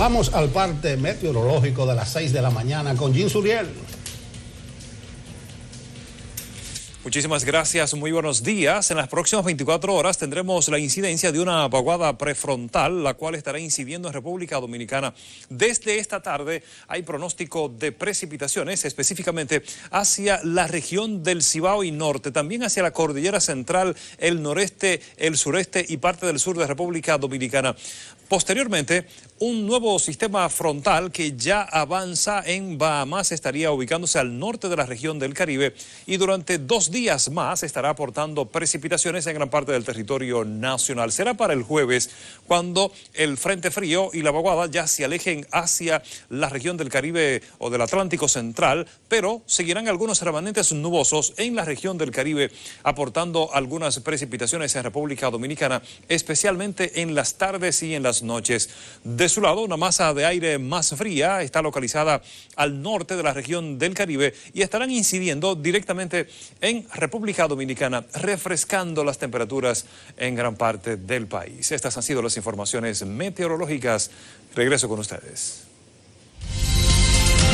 Vamos al parte meteorológico de las 6 de la mañana con Jim Suriel. Muchísimas gracias, muy buenos días. En las próximas 24 horas tendremos la incidencia de una vaguada prefrontal, la cual estará incidiendo en República Dominicana. Desde esta tarde hay pronóstico de precipitaciones, específicamente hacia la región del Cibao y norte, también hacia la cordillera central, el noreste, el sureste y parte del sur de República Dominicana. Posteriormente, un nuevo sistema frontal que ya avanza en Bahamas estaría ubicándose al norte de la región del Caribe y durante dos días más estará aportando precipitaciones en gran parte del territorio nacional. Será para el jueves cuando el Frente Frío y la vaguada ya se alejen hacia la región del Caribe o del Atlántico Central, pero seguirán algunos remanentes nubosos en la región del Caribe, aportando algunas precipitaciones en República Dominicana, especialmente en las tardes y en las noches. De su lado, una masa de aire más fría está localizada al norte de la región del Caribe y estarán incidiendo directamente en República Dominicana, refrescando las temperaturas en gran parte del país. Estas han sido las informaciones meteorológicas. Regreso con ustedes.